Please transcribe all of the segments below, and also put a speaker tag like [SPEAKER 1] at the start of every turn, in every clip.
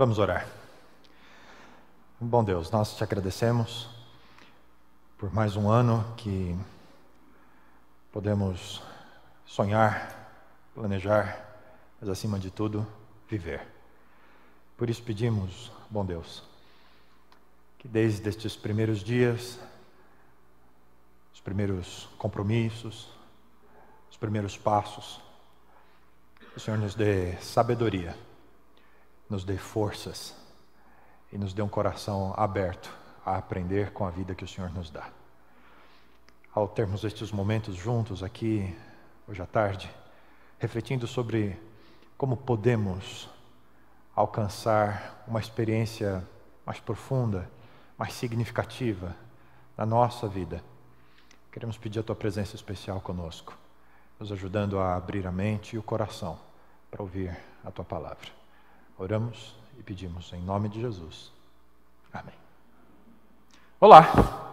[SPEAKER 1] Vamos orar. Bom Deus, nós te agradecemos por mais um ano que podemos sonhar, planejar, mas acima de tudo, viver. Por isso pedimos, bom Deus, que desde estes primeiros dias, os primeiros compromissos, os primeiros passos, o Senhor nos dê sabedoria nos dê forças e nos dê um coração aberto a aprender com a vida que o Senhor nos dá. Ao termos estes momentos juntos aqui, hoje à tarde, refletindo sobre como podemos alcançar uma experiência mais profunda, mais significativa na nossa vida, queremos pedir a tua presença especial conosco, nos ajudando a abrir a mente e o coração para ouvir a tua palavra. Oramos e pedimos em nome de Jesus. Amém. Olá,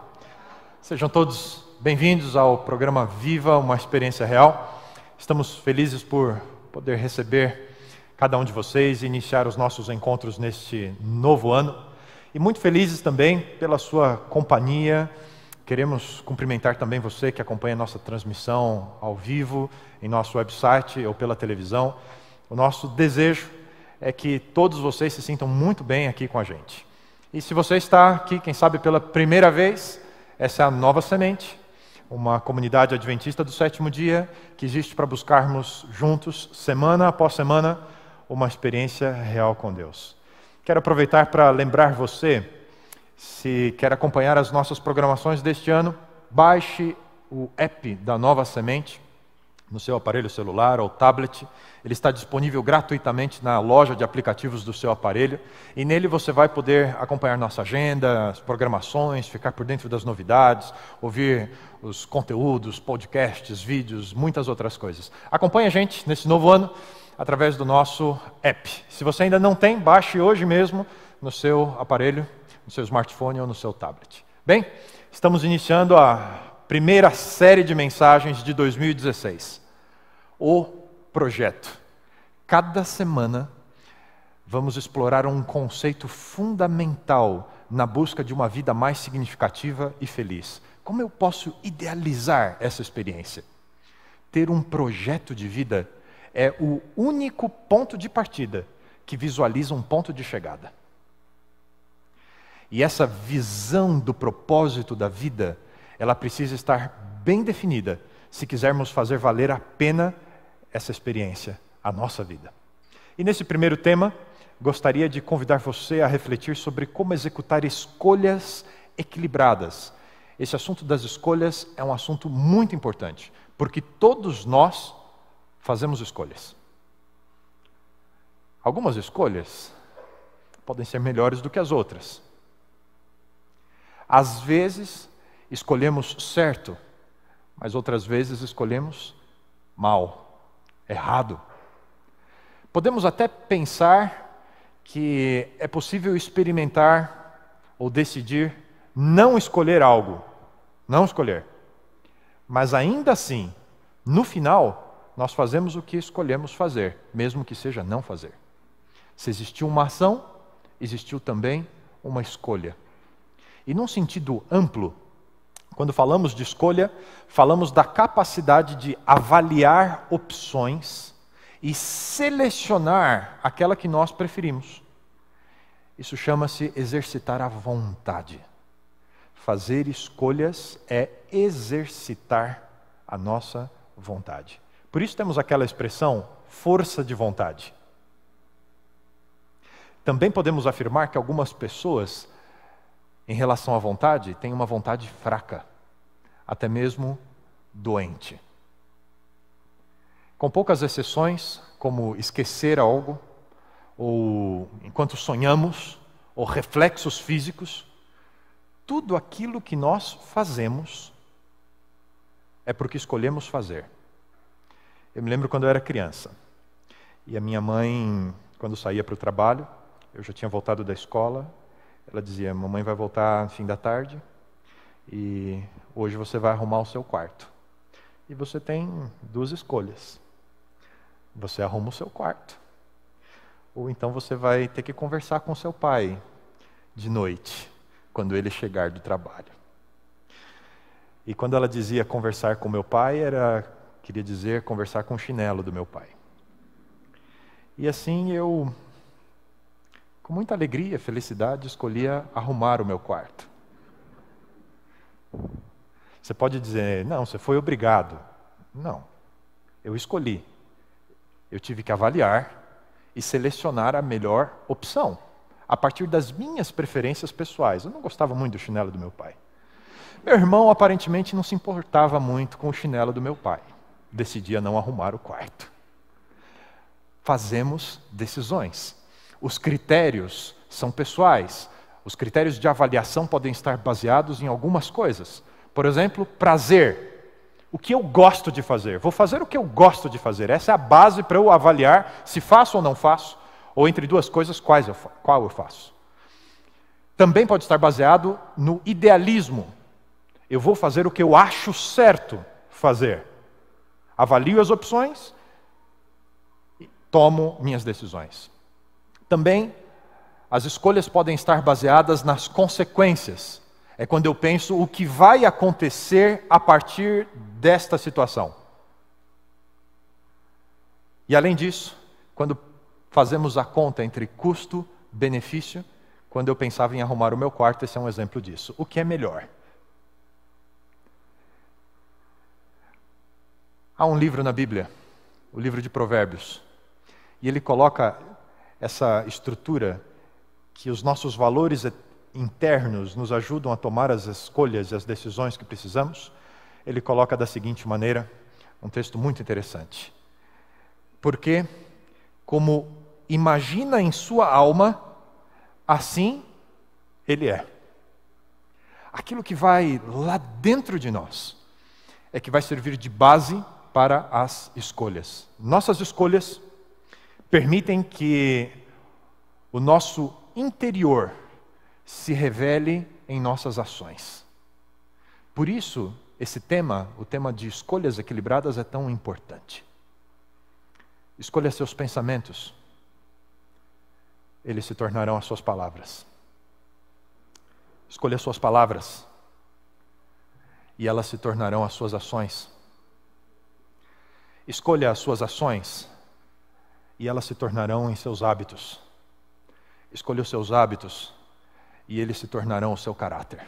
[SPEAKER 1] sejam todos bem-vindos ao programa Viva uma Experiência Real. Estamos felizes por poder receber cada um de vocês e iniciar os nossos encontros neste novo ano. E muito felizes também pela sua companhia. Queremos cumprimentar também você que acompanha nossa transmissão ao vivo, em nosso website ou pela televisão. O nosso desejo é que todos vocês se sintam muito bem aqui com a gente. E se você está aqui, quem sabe pela primeira vez, essa é a Nova Semente, uma comunidade adventista do sétimo dia que existe para buscarmos juntos, semana após semana, uma experiência real com Deus. Quero aproveitar para lembrar você, se quer acompanhar as nossas programações deste ano, baixe o app da Nova Semente no seu aparelho celular ou tablet. Ele está disponível gratuitamente na loja de aplicativos do seu aparelho. E nele você vai poder acompanhar nossa agenda, as programações, ficar por dentro das novidades, ouvir os conteúdos, podcasts, vídeos, muitas outras coisas. Acompanhe a gente nesse novo ano através do nosso app. Se você ainda não tem, baixe hoje mesmo no seu aparelho, no seu smartphone ou no seu tablet. Bem, estamos iniciando a primeira série de mensagens de 2016. O projeto. Cada semana vamos explorar um conceito fundamental na busca de uma vida mais significativa e feliz. Como eu posso idealizar essa experiência? Ter um projeto de vida é o único ponto de partida que visualiza um ponto de chegada. E essa visão do propósito da vida ela precisa estar bem definida se quisermos fazer valer a pena essa experiência, a nossa vida. E nesse primeiro tema, gostaria de convidar você a refletir sobre como executar escolhas equilibradas. Esse assunto das escolhas é um assunto muito importante, porque todos nós fazemos escolhas. Algumas escolhas podem ser melhores do que as outras. Às vezes, escolhemos certo, mas outras vezes escolhemos mal, errado. Podemos até pensar que é possível experimentar ou decidir não escolher algo, não escolher. Mas ainda assim, no final, nós fazemos o que escolhemos fazer, mesmo que seja não fazer. Se existiu uma ação, existiu também uma escolha. E num sentido amplo, quando falamos de escolha, falamos da capacidade de avaliar opções e selecionar aquela que nós preferimos. Isso chama-se exercitar a vontade. Fazer escolhas é exercitar a nossa vontade. Por isso temos aquela expressão força de vontade. Também podemos afirmar que algumas pessoas em relação à vontade, tem uma vontade fraca, até mesmo doente. Com poucas exceções, como esquecer algo, ou enquanto sonhamos, ou reflexos físicos, tudo aquilo que nós fazemos é porque escolhemos fazer. Eu me lembro quando eu era criança e a minha mãe, quando saía para o trabalho, eu já tinha voltado da escola, ela dizia: Mamãe vai voltar no fim da tarde e hoje você vai arrumar o seu quarto. E você tem duas escolhas: você arruma o seu quarto, ou então você vai ter que conversar com seu pai de noite, quando ele chegar do trabalho. E quando ela dizia conversar com meu pai, era queria dizer conversar com o chinelo do meu pai. E assim eu com muita alegria, felicidade, escolhia arrumar o meu quarto. Você pode dizer, não, você foi obrigado. Não, eu escolhi. Eu tive que avaliar e selecionar a melhor opção, a partir das minhas preferências pessoais. Eu não gostava muito do chinelo do meu pai. Meu irmão aparentemente não se importava muito com o chinelo do meu pai. Decidia não arrumar o quarto. Fazemos decisões os critérios são pessoais. Os critérios de avaliação podem estar baseados em algumas coisas. Por exemplo, prazer. O que eu gosto de fazer? Vou fazer o que eu gosto de fazer. Essa é a base para eu avaliar se faço ou não faço, ou entre duas coisas, quais eu, qual eu faço. Também pode estar baseado no idealismo. Eu vou fazer o que eu acho certo fazer. Avalio as opções, e tomo minhas decisões. Também, as escolhas podem estar baseadas nas consequências. É quando eu penso o que vai acontecer a partir desta situação. E além disso, quando fazemos a conta entre custo-benefício, quando eu pensava em arrumar o meu quarto, esse é um exemplo disso. O que é melhor? Há um livro na Bíblia, o livro de Provérbios, e ele coloca essa estrutura que os nossos valores internos nos ajudam a tomar as escolhas e as decisões que precisamos, ele coloca da seguinte maneira, um texto muito interessante. Porque, como imagina em sua alma, assim ele é. Aquilo que vai lá dentro de nós é que vai servir de base para as escolhas. Nossas escolhas permitem que o nosso interior se revele em nossas ações. Por isso, esse tema, o tema de escolhas equilibradas, é tão importante. Escolha seus pensamentos, eles se tornarão as suas palavras. Escolha suas palavras, e elas se tornarão as suas ações. Escolha as suas ações, e elas se tornarão em seus hábitos. Escolha os seus hábitos e eles se tornarão o seu caráter.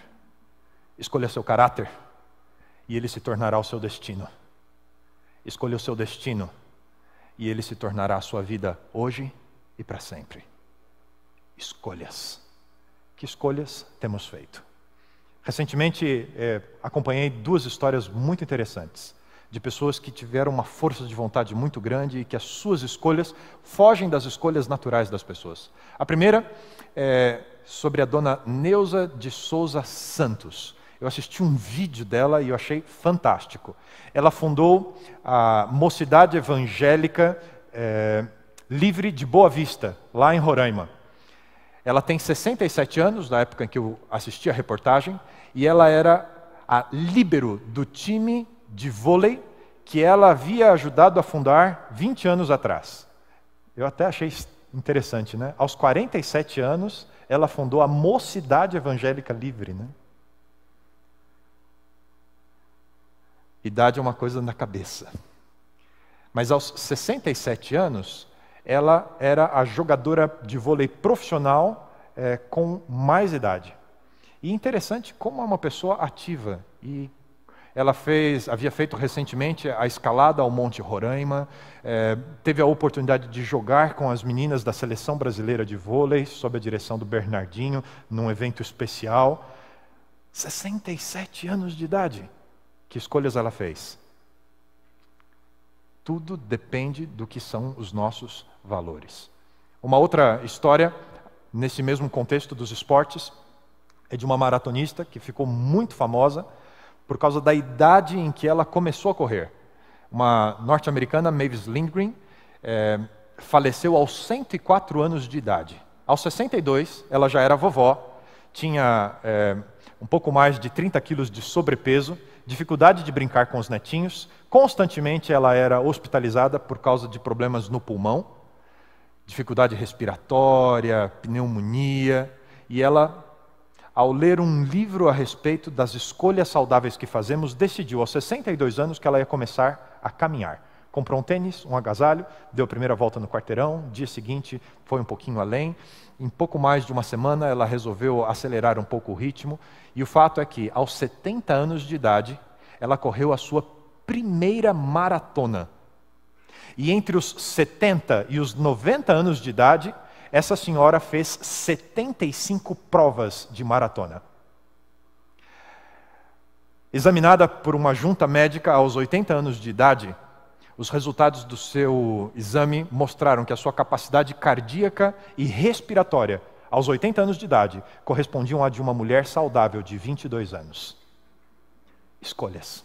[SPEAKER 1] Escolha seu caráter e ele se tornará o seu destino. Escolha o seu destino e ele se tornará a sua vida hoje e para sempre. Escolhas. Que escolhas temos feito? Recentemente eh, acompanhei duas histórias muito interessantes de pessoas que tiveram uma força de vontade muito grande e que as suas escolhas fogem das escolhas naturais das pessoas. A primeira é sobre a dona Neuza de Souza Santos. Eu assisti um vídeo dela e eu achei fantástico. Ela fundou a Mocidade Evangélica é, Livre de Boa Vista, lá em Roraima. Ela tem 67 anos, na época em que eu assisti a reportagem, e ela era a líbero do time de vôlei que ela havia ajudado a fundar 20 anos atrás. Eu até achei interessante, né? Aos 47 anos, ela fundou a Mocidade Evangélica Livre, né? Idade é uma coisa na cabeça. Mas aos 67 anos, ela era a jogadora de vôlei profissional é, com mais idade. E interessante como é uma pessoa ativa e ela fez, havia feito recentemente a escalada ao Monte Roraima, é, teve a oportunidade de jogar com as meninas da seleção brasileira de vôlei, sob a direção do Bernardinho, num evento especial. 67 anos de idade. Que escolhas ela fez? Tudo depende do que são os nossos valores. Uma outra história, nesse mesmo contexto dos esportes, é de uma maratonista que ficou muito famosa por causa da idade em que ela começou a correr. Uma norte-americana, Mavis Lindgren, é, faleceu aos 104 anos de idade. Aos 62, ela já era vovó, tinha é, um pouco mais de 30 quilos de sobrepeso, dificuldade de brincar com os netinhos, constantemente ela era hospitalizada por causa de problemas no pulmão, dificuldade respiratória, pneumonia, e ela ao ler um livro a respeito das escolhas saudáveis que fazemos, decidiu aos 62 anos que ela ia começar a caminhar. Comprou um tênis, um agasalho, deu a primeira volta no quarteirão, dia seguinte foi um pouquinho além. Em pouco mais de uma semana, ela resolveu acelerar um pouco o ritmo. E o fato é que, aos 70 anos de idade, ela correu a sua primeira maratona. E entre os 70 e os 90 anos de idade, essa senhora fez 75 provas de maratona. Examinada por uma junta médica aos 80 anos de idade, os resultados do seu exame mostraram que a sua capacidade cardíaca e respiratória aos 80 anos de idade correspondiam à de uma mulher saudável de 22 anos. Escolhas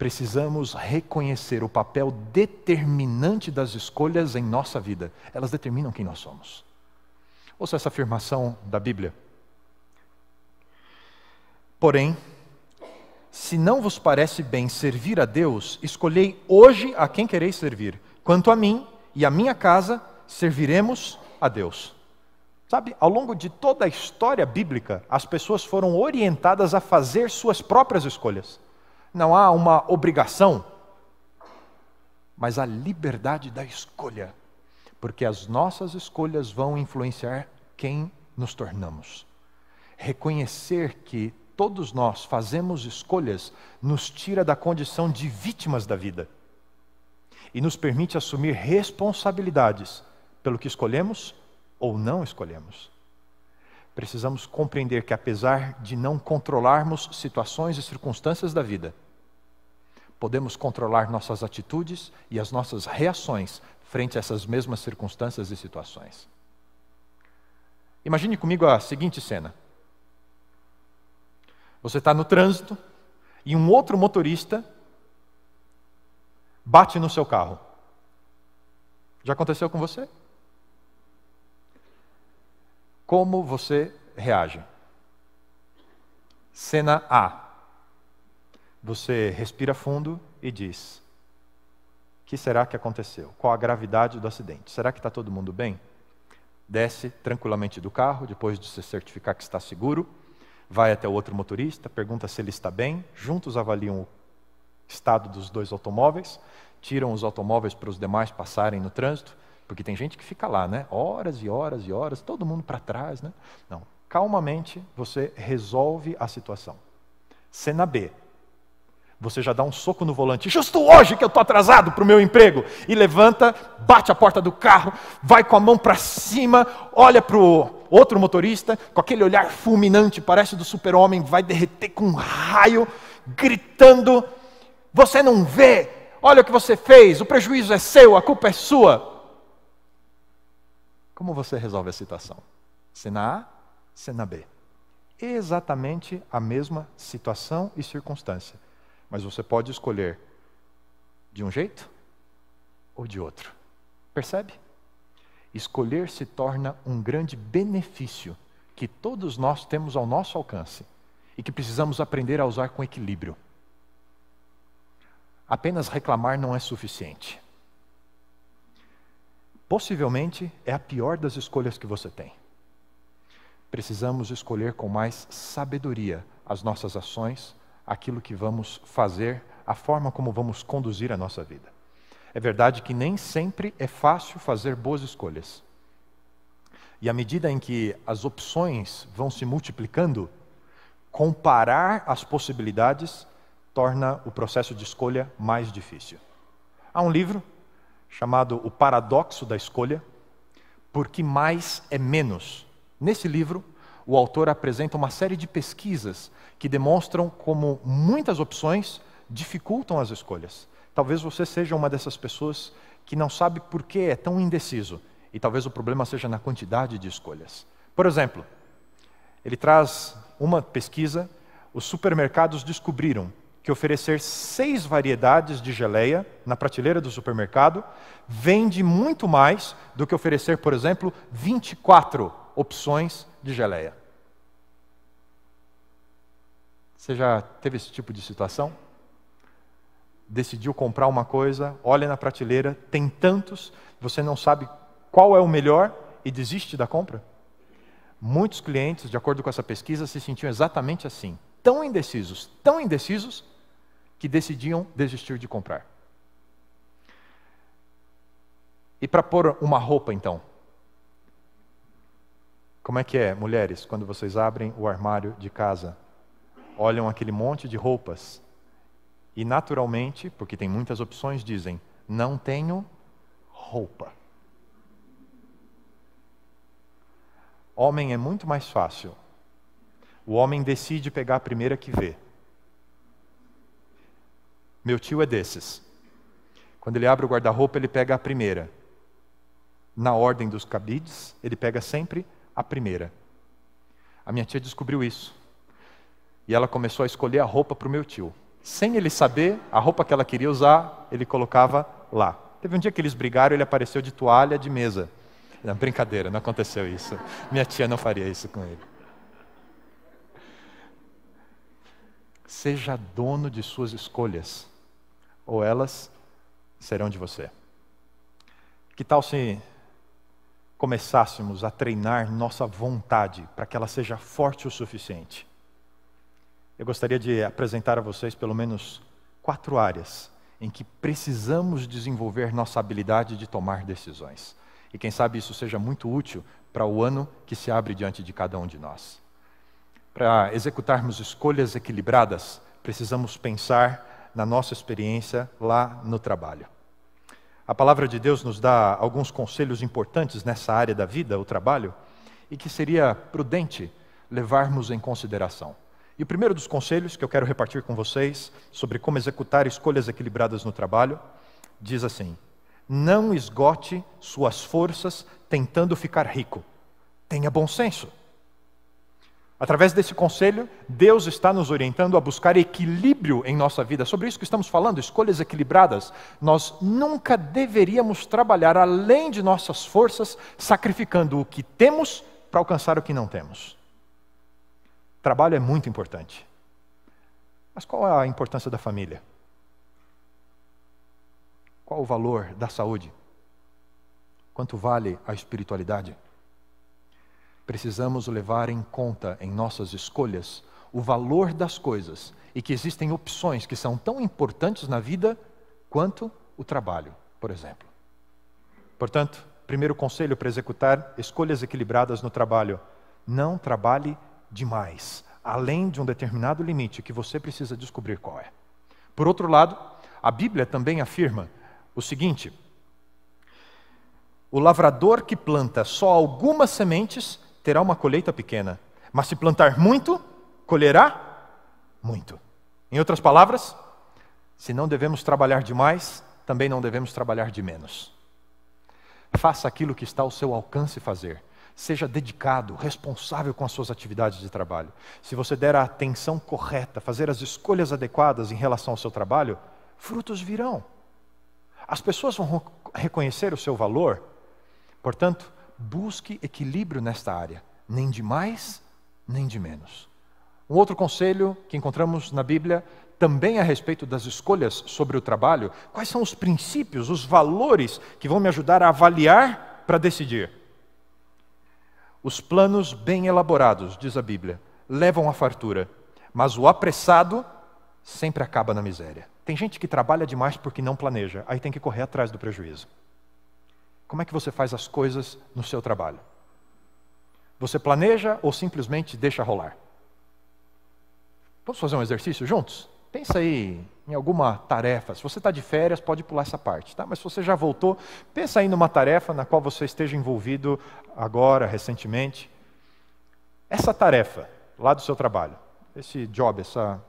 [SPEAKER 1] precisamos reconhecer o papel determinante das escolhas em nossa vida. Elas determinam quem nós somos. Ouça essa afirmação da Bíblia. Porém, se não vos parece bem servir a Deus, escolhei hoje a quem quereis servir. Quanto a mim e a minha casa, serviremos a Deus. Sabe, ao longo de toda a história bíblica, as pessoas foram orientadas a fazer suas próprias escolhas não há uma obrigação, mas a liberdade da escolha, porque as nossas escolhas vão influenciar quem nos tornamos. Reconhecer que todos nós fazemos escolhas nos tira da condição de vítimas da vida e nos permite assumir responsabilidades pelo que escolhemos ou não escolhemos precisamos compreender que, apesar de não controlarmos situações e circunstâncias da vida, podemos controlar nossas atitudes e as nossas reações frente a essas mesmas circunstâncias e situações. Imagine comigo a seguinte cena: você está no trânsito e um outro motorista bate no seu carro. Já aconteceu com você? Como você reage? Cena A. Você respira fundo e diz: O que será que aconteceu? Qual a gravidade do acidente? Será que está todo mundo bem? Desce tranquilamente do carro, depois de se certificar que está seguro, vai até o outro motorista, pergunta se ele está bem, juntos avaliam o estado dos dois automóveis, tiram os automóveis para os demais passarem no trânsito porque tem gente que fica lá, né? Horas e horas e horas, todo mundo para trás, né? Não. Calmamente você resolve a situação. Cena B. Você já dá um soco no volante, justo hoje que eu estou atrasado para o meu emprego. E levanta, bate a porta do carro, vai com a mão para cima, olha para o outro motorista, com aquele olhar fulminante, parece do super-homem, vai derreter com um raio, gritando: Você não vê? Olha o que você fez, o prejuízo é seu, a culpa é sua. Como você resolve a situação? Cena A, cena B. Exatamente a mesma situação e circunstância. Mas você pode escolher de um jeito ou de outro. Percebe? Escolher se torna um grande benefício que todos nós temos ao nosso alcance e que precisamos aprender a usar com equilíbrio. Apenas reclamar não é suficiente possivelmente é a pior das escolhas que você tem. Precisamos escolher com mais sabedoria as nossas ações, aquilo que vamos fazer, a forma como vamos conduzir a nossa vida. É verdade que nem sempre é fácil fazer boas escolhas. E à medida em que as opções vão se multiplicando, comparar as possibilidades torna o processo de escolha mais difícil. Há um livro chamado O Paradoxo da Escolha, porque mais é menos. Nesse livro, o autor apresenta uma série de pesquisas que demonstram como muitas opções dificultam as escolhas. Talvez você seja uma dessas pessoas que não sabe por que é tão indeciso, e talvez o problema seja na quantidade de escolhas. Por exemplo, ele traz uma pesquisa: os supermercados descobriram que oferecer seis variedades de geleia na prateleira do supermercado vende muito mais do que oferecer, por exemplo, 24 opções de geleia. Você já teve esse tipo de situação? Decidiu comprar uma coisa, olha na prateleira, tem tantos, você não sabe qual é o melhor e desiste da compra? Muitos clientes, de acordo com essa pesquisa, se sentiam exatamente assim. Tão indecisos, tão indecisos, que decidiam desistir de comprar. E para pôr uma roupa, então? Como é que é, mulheres, quando vocês abrem o armário de casa, olham aquele monte de roupas e, naturalmente, porque tem muitas opções, dizem: não tenho roupa. Homem é muito mais fácil. O homem decide pegar a primeira que vê. Meu tio é desses. Quando ele abre o guarda-roupa, ele pega a primeira. Na ordem dos cabides, ele pega sempre a primeira. A minha tia descobriu isso. E ela começou a escolher a roupa para o meu tio. Sem ele saber, a roupa que ela queria usar, ele colocava lá. Teve um dia que eles brigaram, ele apareceu de toalha de mesa. Não, brincadeira, não aconteceu isso. Minha tia não faria isso com ele. Seja dono de suas escolhas ou elas serão de você. Que tal se começássemos a treinar nossa vontade para que ela seja forte o suficiente? Eu gostaria de apresentar a vocês pelo menos quatro áreas em que precisamos desenvolver nossa habilidade de tomar decisões. E quem sabe isso seja muito útil para o ano que se abre diante de cada um de nós. Para executarmos escolhas equilibradas, precisamos pensar na nossa experiência lá no trabalho. A palavra de Deus nos dá alguns conselhos importantes nessa área da vida, o trabalho, e que seria prudente levarmos em consideração. E o primeiro dos conselhos que eu quero repartir com vocês sobre como executar escolhas equilibradas no trabalho diz assim: não esgote suas forças tentando ficar rico. Tenha bom senso. Através desse conselho, Deus está nos orientando a buscar equilíbrio em nossa vida. Sobre isso que estamos falando, escolhas equilibradas. Nós nunca deveríamos trabalhar além de nossas forças, sacrificando o que temos para alcançar o que não temos. Trabalho é muito importante. Mas qual é a importância da família? Qual o valor da saúde? Quanto vale a espiritualidade? precisamos levar em conta em nossas escolhas o valor das coisas e que existem opções que são tão importantes na vida quanto o trabalho, por exemplo. Portanto, primeiro conselho para executar escolhas equilibradas no trabalho: não trabalhe demais, além de um determinado limite que você precisa descobrir qual é. Por outro lado, a Bíblia também afirma o seguinte: o lavrador que planta só algumas sementes terá uma colheita pequena, mas se plantar muito, colherá muito. Em outras palavras, se não devemos trabalhar demais, também não devemos trabalhar de menos. Faça aquilo que está ao seu alcance fazer. Seja dedicado, responsável com as suas atividades de trabalho. Se você der a atenção correta, fazer as escolhas adequadas em relação ao seu trabalho, frutos virão. As pessoas vão reconhecer o seu valor. Portanto, busque equilíbrio nesta área, nem de mais, nem de menos. Um outro conselho que encontramos na Bíblia, também a respeito das escolhas sobre o trabalho, quais são os princípios, os valores que vão me ajudar a avaliar para decidir? Os planos bem elaborados, diz a Bíblia, levam à fartura, mas o apressado sempre acaba na miséria. Tem gente que trabalha demais porque não planeja, aí tem que correr atrás do prejuízo. Como é que você faz as coisas no seu trabalho? Você planeja ou simplesmente deixa rolar? Vamos fazer um exercício juntos? Pensa aí em alguma tarefa. Se você está de férias, pode pular essa parte, tá? Mas se você já voltou, pensa aí numa tarefa na qual você esteja envolvido agora, recentemente. Essa tarefa lá do seu trabalho, esse job, essa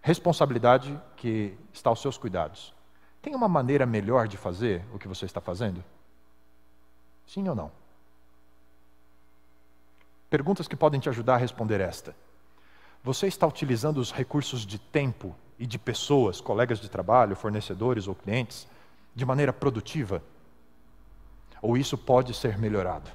[SPEAKER 1] responsabilidade que está aos seus cuidados tem uma maneira melhor de fazer o que você está fazendo? Sim ou não? Perguntas que podem te ajudar a responder esta. Você está utilizando os recursos de tempo e de pessoas, colegas de trabalho, fornecedores ou clientes, de maneira produtiva? Ou isso pode ser melhorado?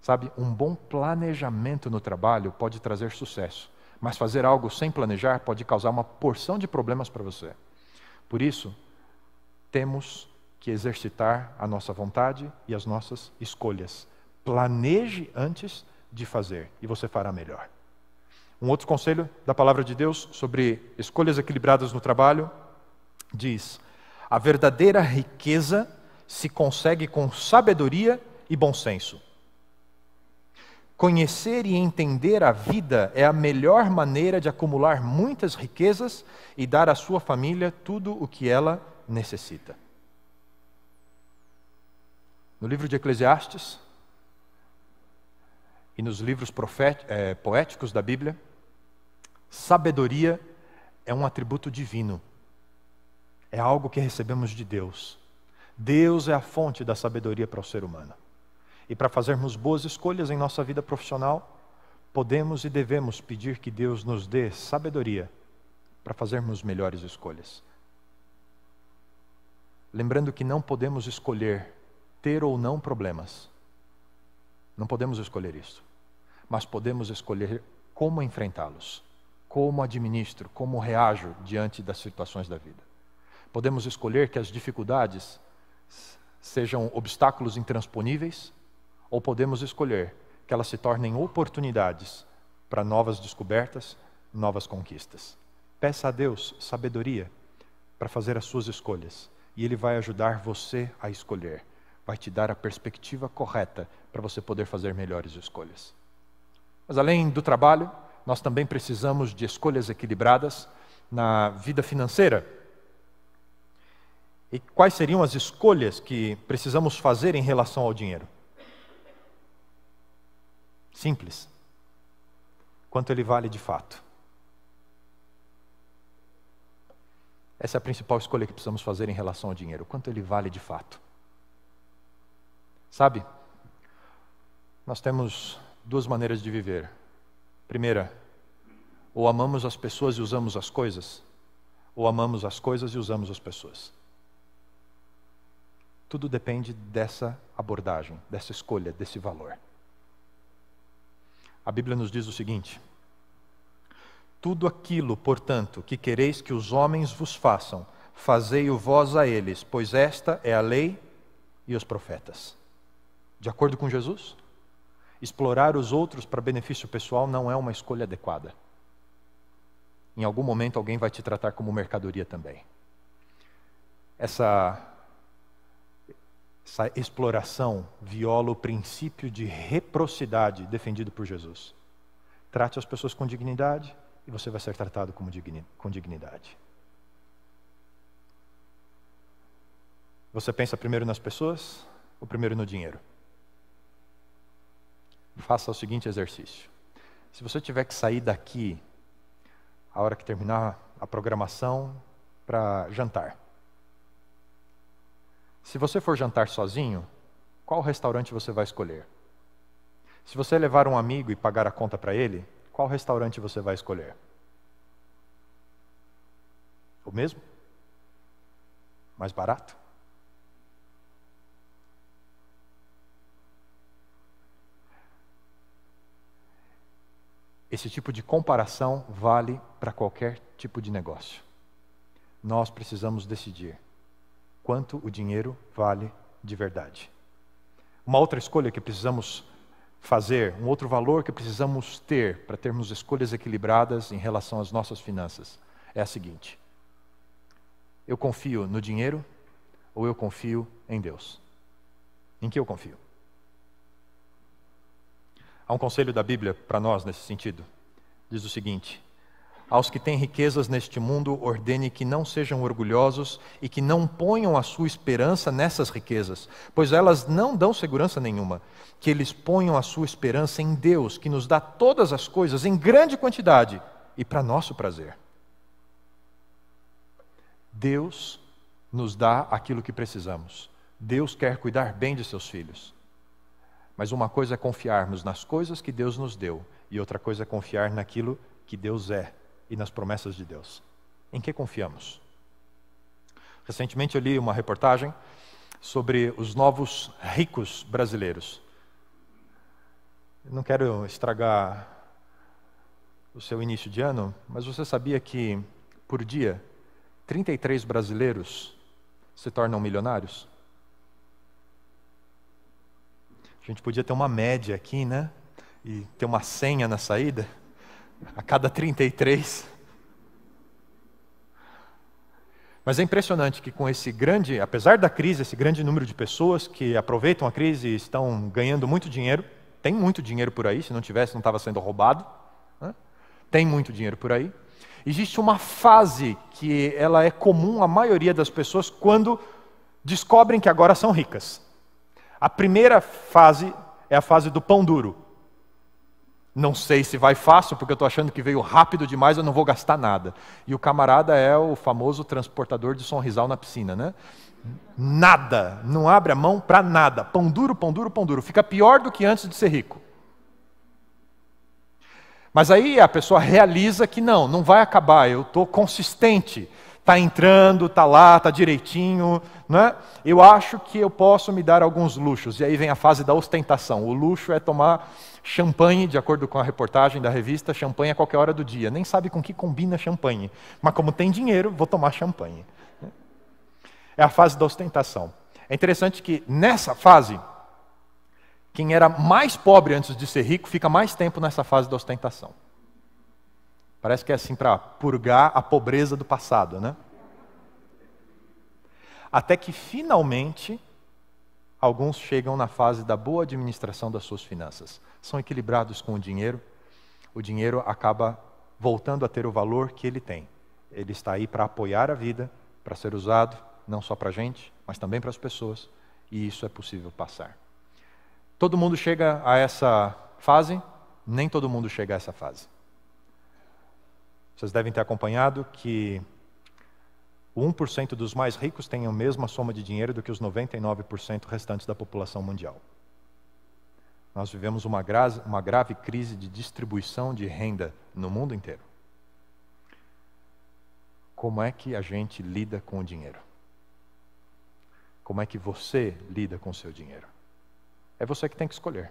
[SPEAKER 1] Sabe, um bom planejamento no trabalho pode trazer sucesso, mas fazer algo sem planejar pode causar uma porção de problemas para você. Por isso, temos que exercitar a nossa vontade e as nossas escolhas. Planeje antes de fazer e você fará melhor. Um outro conselho da palavra de Deus sobre escolhas equilibradas no trabalho diz: a verdadeira riqueza se consegue com sabedoria e bom senso. Conhecer e entender a vida é a melhor maneira de acumular muitas riquezas e dar à sua família tudo o que ela necessita. No livro de Eclesiastes e nos livros é, poéticos da Bíblia, sabedoria é um atributo divino, é algo que recebemos de Deus. Deus é a fonte da sabedoria para o ser humano. E para fazermos boas escolhas em nossa vida profissional, podemos e devemos pedir que Deus nos dê sabedoria para fazermos melhores escolhas. Lembrando que não podemos escolher ter ou não problemas. Não podemos escolher isso. Mas podemos escolher como enfrentá-los, como administro, como reajo diante das situações da vida. Podemos escolher que as dificuldades sejam obstáculos intransponíveis ou podemos escolher que elas se tornem oportunidades para novas descobertas, novas conquistas. Peça a Deus sabedoria para fazer as suas escolhas e Ele vai ajudar você a escolher, vai te dar a perspectiva correta para você poder fazer melhores escolhas. Mas além do trabalho, nós também precisamos de escolhas equilibradas na vida financeira. E quais seriam as escolhas que precisamos fazer em relação ao dinheiro? Simples. Quanto ele vale de fato? Essa é a principal escolha que precisamos fazer em relação ao dinheiro. Quanto ele vale de fato? Sabe? Nós temos duas maneiras de viver. Primeira, ou amamos as pessoas e usamos as coisas, ou amamos as coisas e usamos as pessoas. Tudo depende dessa abordagem, dessa escolha, desse valor. A Bíblia nos diz o seguinte: Tudo aquilo, portanto, que quereis que os homens vos façam, fazei-o vós a eles, pois esta é a lei e os profetas. De acordo com Jesus? Explorar os outros para benefício pessoal não é uma escolha adequada. Em algum momento alguém vai te tratar como mercadoria também. Essa essa exploração viola o princípio de reciprocidade defendido por Jesus. Trate as pessoas com dignidade e você vai ser tratado com dignidade. Você pensa primeiro nas pessoas ou primeiro no dinheiro? Faça o seguinte exercício. Se você tiver que sair daqui a hora que terminar a programação para jantar, se você for jantar sozinho, qual restaurante você vai escolher? Se você levar um amigo e pagar a conta para ele, qual restaurante você vai escolher? O mesmo? Mais barato? Esse tipo de comparação vale para qualquer tipo de negócio. Nós precisamos decidir quanto o dinheiro vale de verdade. Uma outra escolha que precisamos fazer, um outro valor que precisamos ter para termos escolhas equilibradas em relação às nossas finanças é a seguinte: eu confio no dinheiro ou eu confio em Deus? Em que eu confio? Há um conselho da Bíblia para nós nesse sentido. Diz o seguinte: aos que têm riquezas neste mundo, ordene que não sejam orgulhosos e que não ponham a sua esperança nessas riquezas, pois elas não dão segurança nenhuma. Que eles ponham a sua esperança em Deus, que nos dá todas as coisas em grande quantidade e para nosso prazer. Deus nos dá aquilo que precisamos. Deus quer cuidar bem de seus filhos. Mas uma coisa é confiarmos nas coisas que Deus nos deu, e outra coisa é confiar naquilo que Deus é e nas promessas de Deus. Em que confiamos? Recentemente eu li uma reportagem sobre os novos ricos brasileiros. Não quero estragar o seu início de ano, mas você sabia que por dia 33 brasileiros se tornam milionários? A gente podia ter uma média aqui, né? E ter uma senha na saída a cada 33. Mas é impressionante que com esse grande, apesar da crise, esse grande número de pessoas que aproveitam a crise e estão ganhando muito dinheiro, tem muito dinheiro por aí, se não tivesse não estava sendo roubado, né? tem muito dinheiro por aí. Existe uma fase que ela é comum à maioria das pessoas quando descobrem que agora são ricas. A primeira fase é a fase do pão duro. Não sei se vai fácil, porque eu estou achando que veio rápido demais, eu não vou gastar nada. E o camarada é o famoso transportador de sonrisal na piscina, né? Nada, não abre a mão para nada. Pão duro, pão duro, pão duro. Fica pior do que antes de ser rico. Mas aí a pessoa realiza que não, não vai acabar, eu estou consistente. Está entrando, está lá, está direitinho. Né? Eu acho que eu posso me dar alguns luxos. E aí vem a fase da ostentação. O luxo é tomar Champanhe, de acordo com a reportagem da revista, champanhe a é qualquer hora do dia. Nem sabe com que combina champanhe. Mas como tem dinheiro, vou tomar champanhe. É a fase da ostentação. É interessante que nessa fase, quem era mais pobre antes de ser rico fica mais tempo nessa fase da ostentação. Parece que é assim para purgar a pobreza do passado, né? Até que finalmente alguns chegam na fase da boa administração das suas finanças são equilibrados com o dinheiro, o dinheiro acaba voltando a ter o valor que ele tem. Ele está aí para apoiar a vida, para ser usado não só para a gente, mas também para as pessoas, e isso é possível passar. Todo mundo chega a essa fase? Nem todo mundo chega a essa fase. Vocês devem ter acompanhado que 1% dos mais ricos tem a mesma soma de dinheiro do que os 99% restantes da população mundial. Nós vivemos uma, gra uma grave crise de distribuição de renda no mundo inteiro. Como é que a gente lida com o dinheiro? Como é que você lida com o seu dinheiro? É você que tem que escolher.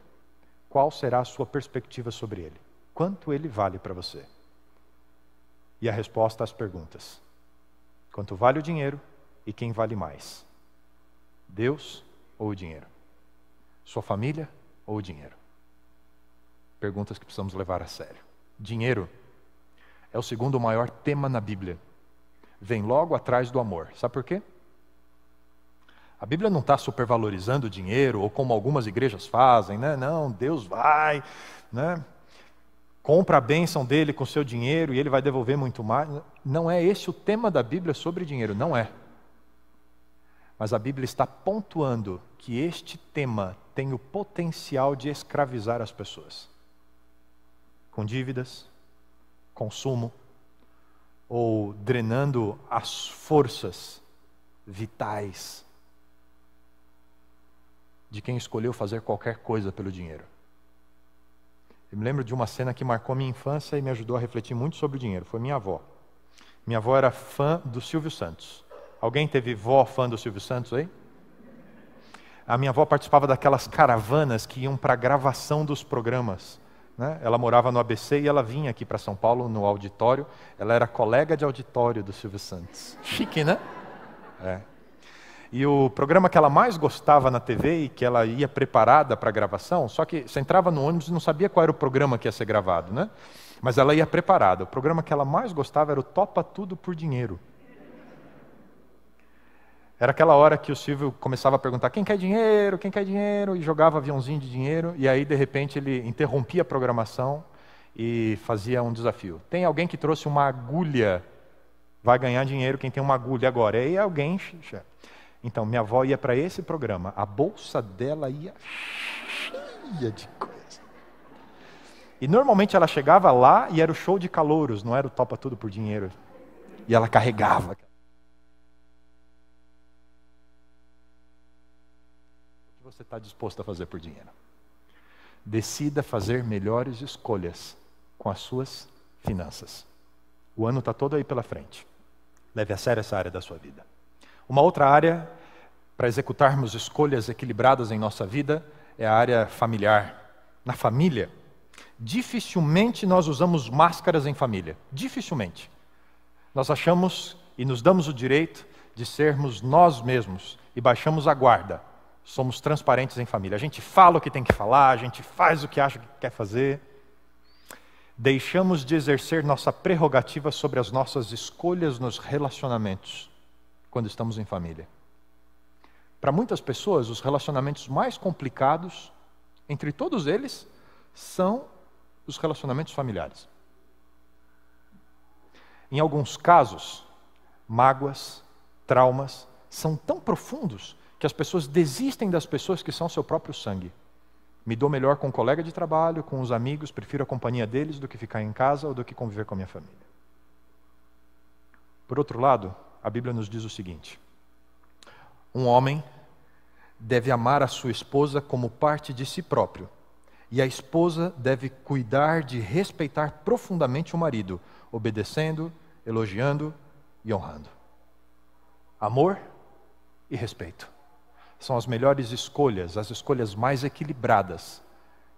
[SPEAKER 1] Qual será a sua perspectiva sobre ele? Quanto ele vale para você? E a resposta às perguntas: Quanto vale o dinheiro e quem vale mais? Deus ou o dinheiro? Sua família ou o dinheiro? Perguntas que precisamos levar a sério. Dinheiro é o segundo maior tema na Bíblia. Vem logo atrás do amor. Sabe por quê? A Bíblia não está supervalorizando o dinheiro, ou como algumas igrejas fazem, né? Não, Deus vai, né? Compra a bênção dele com seu dinheiro e ele vai devolver muito mais. Não é esse o tema da Bíblia sobre dinheiro, não é. Mas a Bíblia está pontuando que este tema tem o potencial de escravizar as pessoas com dívidas, consumo ou drenando as forças vitais de quem escolheu fazer qualquer coisa pelo dinheiro. Eu me lembro de uma cena que marcou minha infância e me ajudou a refletir muito sobre o dinheiro. Foi minha avó. Minha avó era fã do Silvio Santos. Alguém teve vó fã do Silvio Santos aí? A minha avó participava daquelas caravanas que iam para a gravação dos programas. Né? Ela morava no ABC e ela vinha aqui para São Paulo no auditório. Ela era colega de auditório do Silvio Santos. Chique, né? É. E o programa que ela mais gostava na TV e que ela ia preparada para a gravação, só que você entrava no ônibus e não sabia qual era o programa que ia ser gravado, né? Mas ela ia preparada. O programa que ela mais gostava era o Topa Tudo por Dinheiro. Era aquela hora que o Silvio começava a perguntar quem quer dinheiro, quem quer dinheiro, e jogava aviãozinho de dinheiro, e aí de repente ele interrompia a programação e fazia um desafio. Tem alguém que trouxe uma agulha, vai ganhar dinheiro quem tem uma agulha agora. E aí alguém. Então, minha avó ia para esse programa, a bolsa dela ia cheia de coisa. E normalmente ela chegava lá e era o show de calouros, não era o topa tudo por dinheiro. E ela carregava. você está disposto a fazer por dinheiro. Decida fazer melhores escolhas com as suas finanças. O ano está todo aí pela frente. Leve a sério essa área da sua vida. Uma outra área para executarmos escolhas equilibradas em nossa vida é a área familiar. Na família, dificilmente nós usamos máscaras em família. Dificilmente. Nós achamos e nos damos o direito de sermos nós mesmos e baixamos a guarda somos transparentes em família. A gente fala o que tem que falar, a gente faz o que acha que quer fazer. Deixamos de exercer nossa prerrogativa sobre as nossas escolhas nos relacionamentos quando estamos em família. Para muitas pessoas, os relacionamentos mais complicados, entre todos eles, são os relacionamentos familiares. Em alguns casos, mágoas, traumas são tão profundos que as pessoas desistem das pessoas que são seu próprio sangue. Me dou melhor com um colega de trabalho, com os amigos, prefiro a companhia deles do que ficar em casa ou do que conviver com a minha família. Por outro lado, a Bíblia nos diz o seguinte: um homem deve amar a sua esposa como parte de si próprio, e a esposa deve cuidar de respeitar profundamente o marido, obedecendo, elogiando e honrando. Amor e respeito são as melhores escolhas, as escolhas mais equilibradas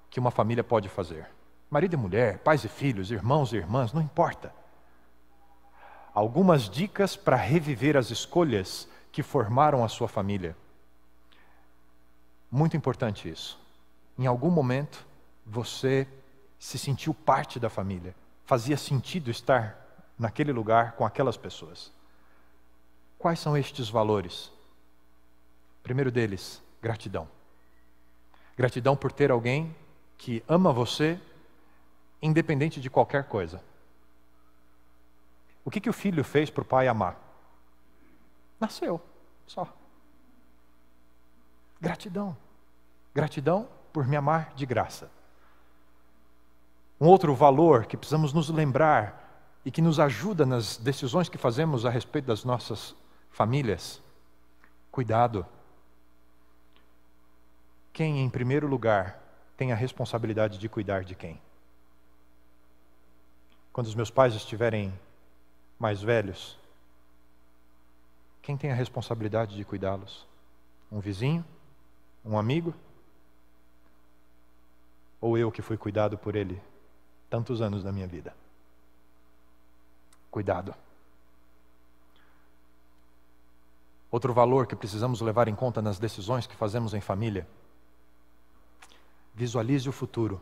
[SPEAKER 1] que uma família pode fazer. Marido e mulher, pais e filhos, irmãos e irmãs, não importa. Algumas dicas para reviver as escolhas que formaram a sua família. Muito importante isso. Em algum momento você se sentiu parte da família, fazia sentido estar naquele lugar com aquelas pessoas. Quais são estes valores? Primeiro deles, gratidão. Gratidão por ter alguém que ama você, independente de qualquer coisa. O que, que o filho fez para o pai amar? Nasceu, só. Gratidão. Gratidão por me amar de graça. Um outro valor que precisamos nos lembrar e que nos ajuda nas decisões que fazemos a respeito das nossas famílias: cuidado quem, em primeiro lugar, tem a responsabilidade de cuidar de quem? Quando os meus pais estiverem mais velhos, quem tem a responsabilidade de cuidá-los? Um vizinho? Um amigo? Ou eu que fui cuidado por ele tantos anos da minha vida? Cuidado. Outro valor que precisamos levar em conta nas decisões que fazemos em família Visualize o futuro.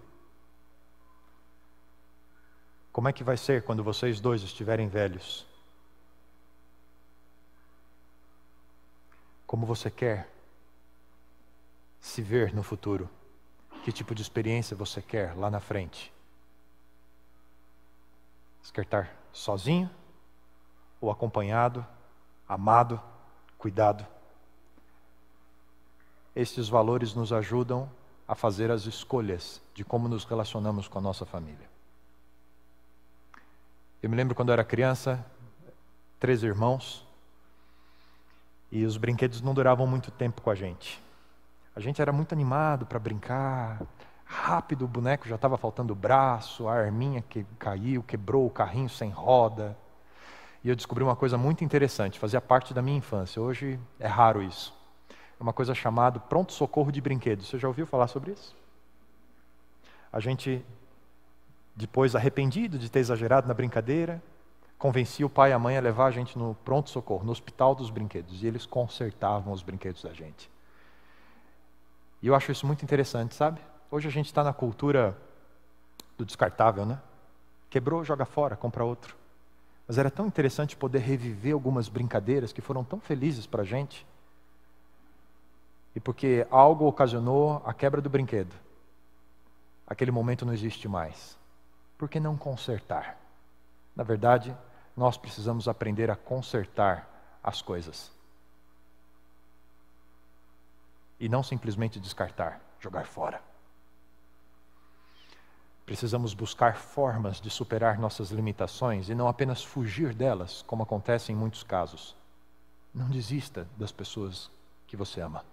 [SPEAKER 1] Como é que vai ser quando vocês dois estiverem velhos? Como você quer se ver no futuro? Que tipo de experiência você quer lá na frente? Você quer estar sozinho ou acompanhado, amado, cuidado? Estes valores nos ajudam a fazer as escolhas de como nos relacionamos com a nossa família. Eu me lembro quando eu era criança, três irmãos, e os brinquedos não duravam muito tempo com a gente. A gente era muito animado para brincar, rápido o boneco já estava faltando o braço, a arminha que caiu, quebrou o carrinho sem roda. E eu descobri uma coisa muito interessante, fazia parte da minha infância. Hoje é raro isso é uma coisa chamada pronto-socorro de brinquedo. Você já ouviu falar sobre isso? A gente, depois arrependido de ter exagerado na brincadeira, convencia o pai e a mãe a levar a gente no pronto-socorro, no hospital dos brinquedos, e eles consertavam os brinquedos da gente. E eu acho isso muito interessante, sabe? Hoje a gente está na cultura do descartável, né? Quebrou, joga fora, compra outro. Mas era tão interessante poder reviver algumas brincadeiras que foram tão felizes para a gente e porque algo ocasionou a quebra do brinquedo. Aquele momento não existe mais. Por que não consertar? Na verdade, nós precisamos aprender a consertar as coisas. E não simplesmente descartar, jogar fora. Precisamos buscar formas de superar nossas limitações e não apenas fugir delas, como acontece em muitos casos. Não desista das pessoas que você ama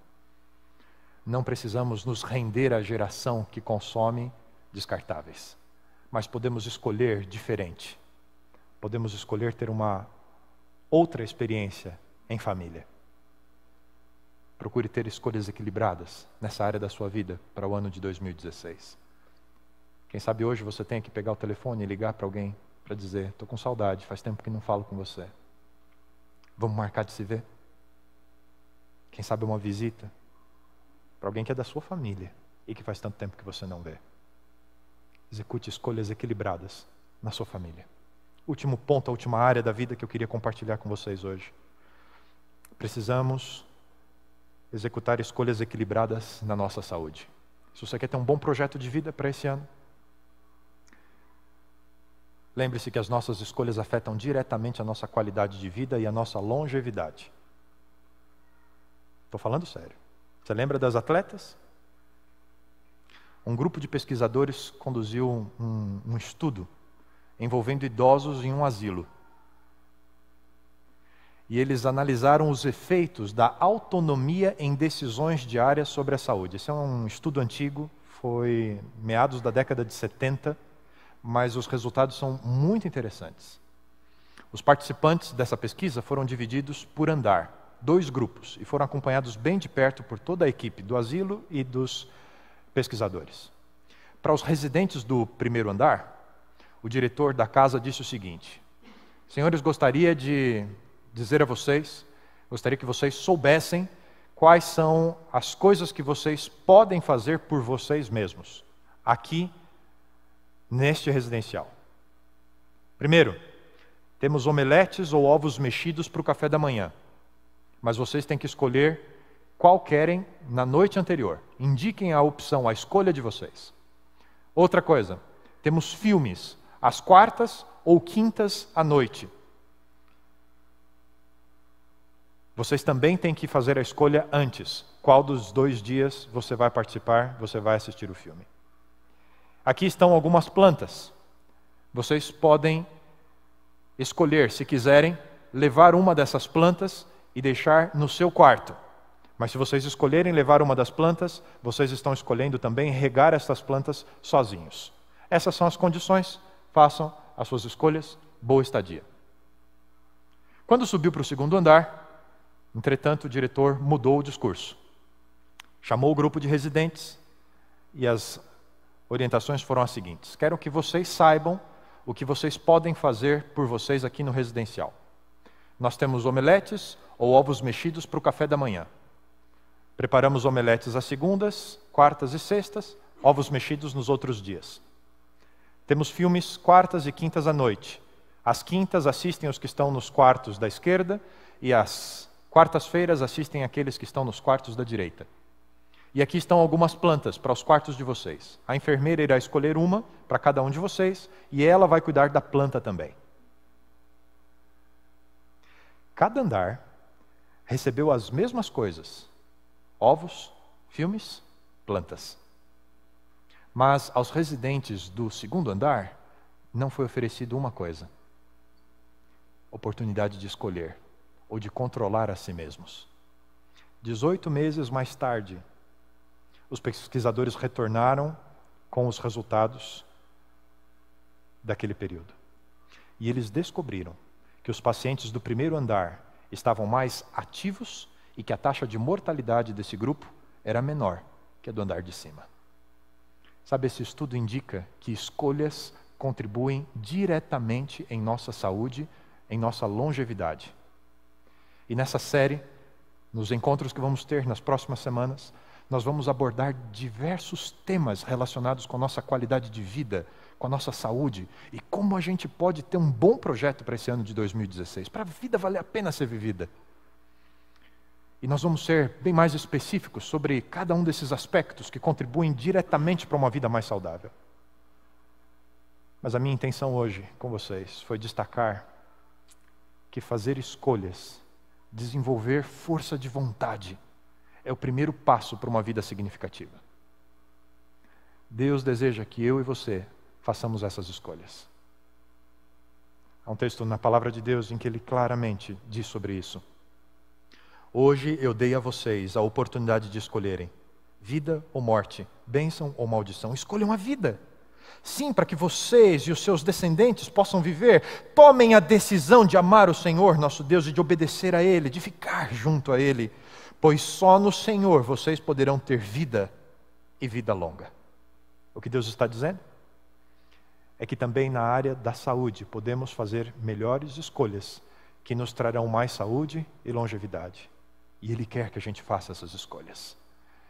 [SPEAKER 1] não precisamos nos render à geração que consome descartáveis, mas podemos escolher diferente. Podemos escolher ter uma outra experiência em família. Procure ter escolhas equilibradas nessa área da sua vida para o ano de 2016. Quem sabe hoje você tenha que pegar o telefone e ligar para alguém para dizer: estou com saudade, faz tempo que não falo com você. Vamos marcar de se ver? Quem sabe uma visita? para alguém que é da sua família e que faz tanto tempo que você não vê. Execute escolhas equilibradas na sua família. Último ponto, a última área da vida que eu queria compartilhar com vocês hoje. Precisamos executar escolhas equilibradas na nossa saúde. Se você quer ter um bom projeto de vida para esse ano, lembre-se que as nossas escolhas afetam diretamente a nossa qualidade de vida e a nossa longevidade. Estou falando sério. Você lembra das atletas? Um grupo de pesquisadores conduziu um, um, estudo envolvendo idosos em um asilo. E eles analisaram os efeitos da autonomia em decisões diárias sobre a saúde. Esse é um estudo antigo, foi meados da década de 70, mas os resultados são muito interessantes. Os participantes dessa pesquisa foram divididos por andar dois grupos e foram acompanhados bem de perto por toda a equipe do asilo e dos pesquisadores. Para os residentes do primeiro andar, o diretor da casa disse o seguinte: Senhores, gostaria de dizer a vocês, gostaria que vocês soubessem quais são as coisas que vocês podem fazer por vocês mesmos, aqui neste residencial. Primeiro, temos omeletes ou ovos mexidos para o café da manhã mas vocês têm que escolher qual querem na noite anterior. Indiquem a opção, a escolha de vocês. Outra coisa, temos filmes às quartas ou quintas à noite. Vocês também têm que fazer a escolha antes. Qual dos dois dias você vai participar, você vai assistir o filme. Aqui estão algumas plantas. Vocês podem escolher, se quiserem, levar uma dessas plantas e deixar no seu quarto. Mas se vocês escolherem levar uma das plantas, vocês estão escolhendo também regar estas plantas sozinhos. Essas são as condições, façam as suas escolhas, boa estadia. Quando subiu para o segundo andar, entretanto, o diretor mudou o discurso. Chamou o grupo de residentes e as orientações foram as seguintes: Quero que vocês saibam o que vocês podem fazer por vocês aqui no residencial. Nós temos omeletes, ou ovos mexidos para o café da manhã. Preparamos omeletes às segundas, quartas e sextas, ovos mexidos nos outros dias. Temos filmes quartas e quintas à noite. Às quintas assistem os que estão nos quartos da esquerda e às quartas-feiras assistem aqueles que estão nos quartos da direita. E aqui estão algumas plantas para os quartos de vocês. A enfermeira irá escolher uma para cada um de vocês e ela vai cuidar da planta também. Cada andar recebeu as mesmas coisas: ovos, filmes, plantas. Mas aos residentes do segundo andar não foi oferecido uma coisa: oportunidade de escolher ou de controlar a si mesmos. 18 meses mais tarde, os pesquisadores retornaram com os resultados daquele período. E eles descobriram que os pacientes do primeiro andar estavam mais ativos e que a taxa de mortalidade desse grupo era menor que a do andar de cima. Sabe, esse estudo indica que escolhas contribuem diretamente em nossa saúde, em nossa longevidade. E nessa série, nos encontros que vamos ter nas próximas semanas, nós vamos abordar diversos temas relacionados com nossa qualidade de vida, com a nossa saúde e como a gente pode ter um bom projeto para esse ano de 2016, para a vida valer a pena ser vivida. E nós vamos ser bem mais específicos sobre cada um desses aspectos que contribuem diretamente para uma vida mais saudável. Mas a minha intenção hoje com vocês foi destacar que fazer escolhas, desenvolver força de vontade, é o primeiro passo para uma vida significativa. Deus deseja que eu e você façamos essas escolhas. Há um texto na palavra de Deus em que ele claramente diz sobre isso. Hoje eu dei a vocês a oportunidade de escolherem vida ou morte, bênção ou maldição. Escolham a vida. Sim, para que vocês e os seus descendentes possam viver, tomem a decisão de amar o Senhor nosso Deus e de obedecer a Ele, de ficar junto a Ele, pois só no Senhor vocês poderão ter vida e vida longa. O que Deus está dizendo? é que também na área da saúde podemos fazer melhores escolhas que nos trarão mais saúde e longevidade. E Ele quer que a gente faça essas escolhas.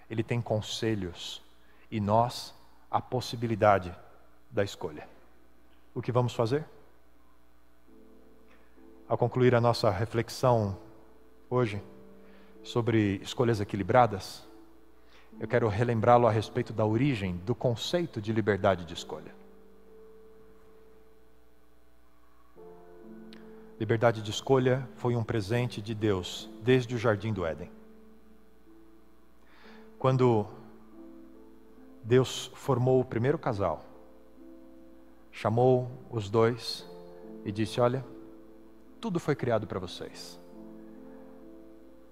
[SPEAKER 1] Ele tem conselhos e nós a possibilidade da escolha. O que vamos fazer? Ao concluir a nossa reflexão hoje sobre escolhas equilibradas, eu quero relembrá-lo a respeito da origem do conceito de liberdade de escolha. Liberdade de escolha foi um presente de Deus desde o jardim do Éden. Quando Deus formou o primeiro casal, chamou os dois e disse: Olha, tudo foi criado para vocês,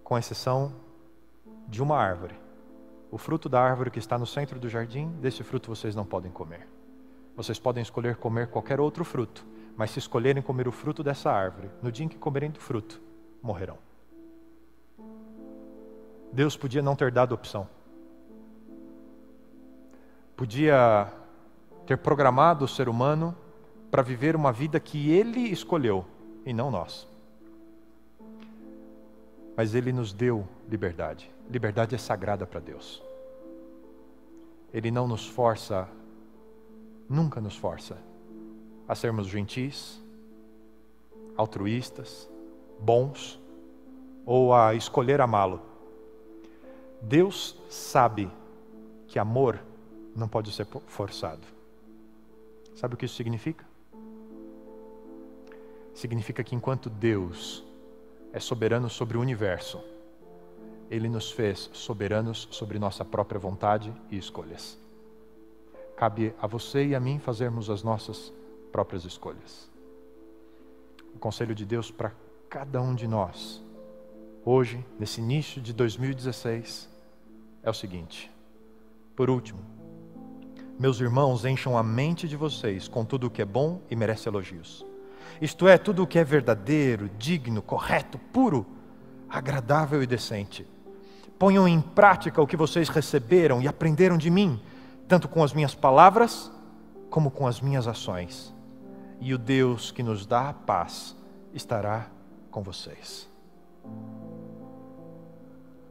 [SPEAKER 1] com exceção de uma árvore. O fruto da árvore que está no centro do jardim, desse fruto vocês não podem comer. Vocês podem escolher comer qualquer outro fruto, mas se escolherem comer o fruto dessa árvore, no dia em que comerem do fruto, morrerão. Deus podia não ter dado opção. Podia ter programado o ser humano para viver uma vida que ele escolheu e não nós. Mas ele nos deu liberdade. Liberdade é sagrada para Deus. Ele não nos força, nunca nos força a sermos gentis, altruístas, bons ou a escolher amá-lo. Deus sabe que amor não pode ser forçado. Sabe o que isso significa? Significa que enquanto Deus é soberano sobre o universo, Ele nos fez soberanos sobre nossa própria vontade e escolhas. Cabe a você e a mim fazermos as nossas próprias escolhas. O conselho de Deus para cada um de nós, hoje, nesse início de 2016, é o seguinte: por último, meus irmãos, encham a mente de vocês com tudo o que é bom e merece elogios. Isto é, tudo o que é verdadeiro, digno, correto, puro, agradável e decente. Ponham em prática o que vocês receberam e aprenderam de mim, tanto com as minhas palavras como com as minhas ações e o Deus que nos dá a paz estará com vocês.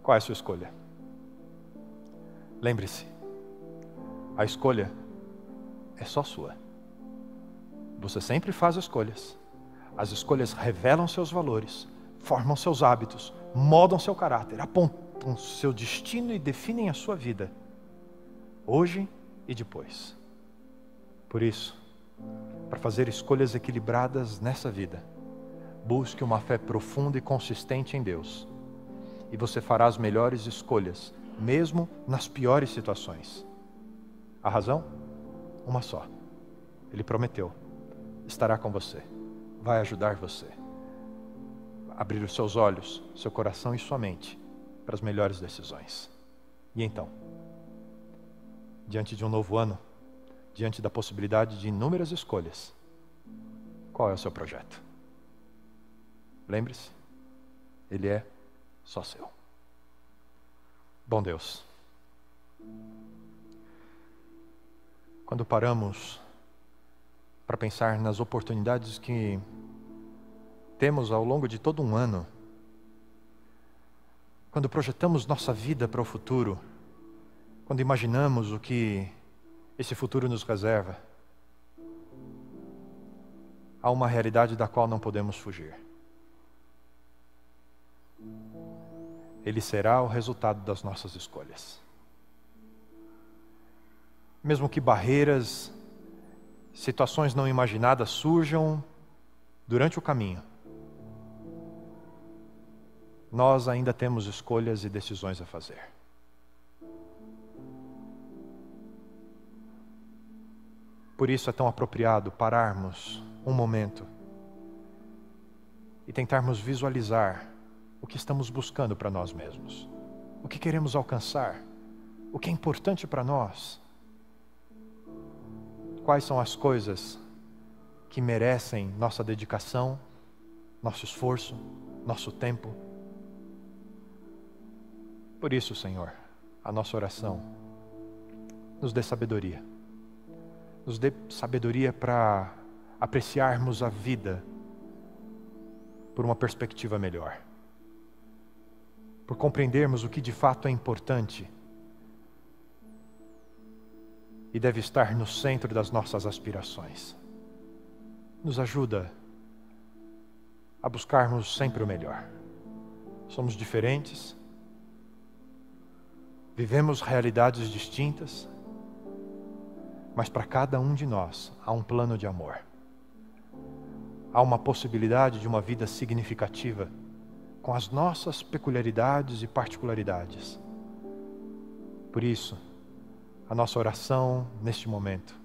[SPEAKER 1] Qual é a sua escolha? Lembre-se, a escolha é só sua. Você sempre faz escolhas. As escolhas revelam seus valores, formam seus hábitos, moldam seu caráter, apontam seu destino e definem a sua vida, hoje e depois. Por isso, para fazer escolhas equilibradas nessa vida. Busque uma fé profunda e consistente em Deus, e você fará as melhores escolhas, mesmo nas piores situações. A razão? Uma só. Ele prometeu: estará com você, vai ajudar você, abrir os seus olhos, seu coração e sua mente para as melhores decisões. E então, diante de um novo ano, diante da possibilidade de inúmeras escolhas. Qual é o seu projeto? Lembre-se, ele é só seu. Bom Deus, quando paramos para pensar nas oportunidades que temos ao longo de todo um ano, quando projetamos nossa vida para o futuro, quando imaginamos o que esse futuro nos reserva, há uma realidade da qual não podemos fugir. Ele será o resultado das nossas escolhas. Mesmo que barreiras, situações não imaginadas surjam durante o caminho, nós ainda temos escolhas e decisões a fazer. Por isso é tão apropriado pararmos um momento e tentarmos visualizar o que estamos buscando para nós mesmos, o que queremos alcançar, o que é importante para nós, quais são as coisas que merecem nossa dedicação, nosso esforço, nosso tempo. Por isso, Senhor, a nossa oração nos dê sabedoria nos dê sabedoria para apreciarmos a vida por uma perspectiva melhor, por compreendermos o que de fato é importante e deve estar no centro das nossas aspirações. Nos ajuda a buscarmos sempre o melhor. Somos diferentes, vivemos realidades distintas mas para cada um de nós há um plano de amor. Há uma possibilidade de uma vida significativa, com as nossas peculiaridades e particularidades. Por isso, a nossa oração neste momento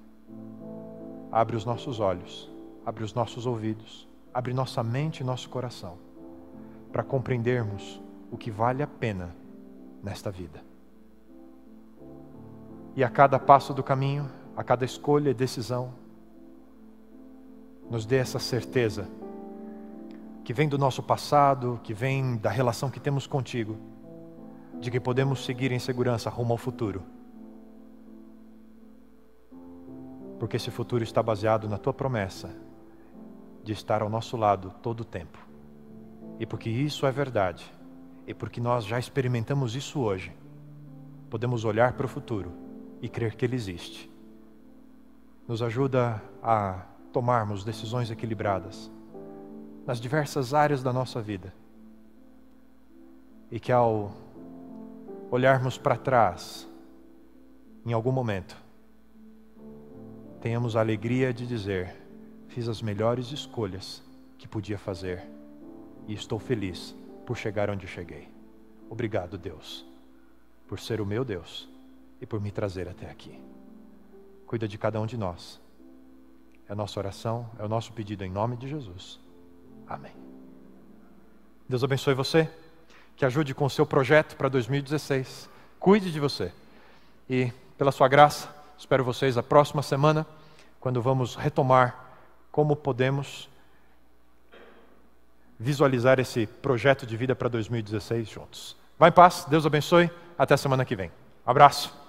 [SPEAKER 1] abre os nossos olhos, abre os nossos ouvidos, abre nossa mente e nosso coração para compreendermos o que vale a pena nesta vida. E a cada passo do caminho, a cada escolha e decisão. Nos dê essa certeza que vem do nosso passado, que vem da relação que temos contigo, de que podemos seguir em segurança rumo ao futuro. Porque esse futuro está baseado na tua promessa de estar ao nosso lado todo o tempo. E porque isso é verdade, e porque nós já experimentamos isso hoje, podemos olhar para o futuro e crer que ele existe nos ajuda a tomarmos decisões equilibradas nas diversas áreas da nossa vida. E que ao olharmos para trás, em algum momento, tenhamos a alegria de dizer: fiz as melhores escolhas que podia fazer e estou feliz por chegar onde cheguei. Obrigado, Deus, por ser o meu Deus e por me trazer até aqui cuida de cada um de nós. É a nossa oração, é o nosso pedido em nome de Jesus. Amém. Deus abençoe você, que ajude com o seu projeto para 2016. Cuide de você. E, pela sua graça, espero vocês a próxima semana, quando vamos retomar como podemos visualizar esse projeto de vida para 2016 juntos. Vá em paz, Deus abençoe, até semana que vem. Abraço.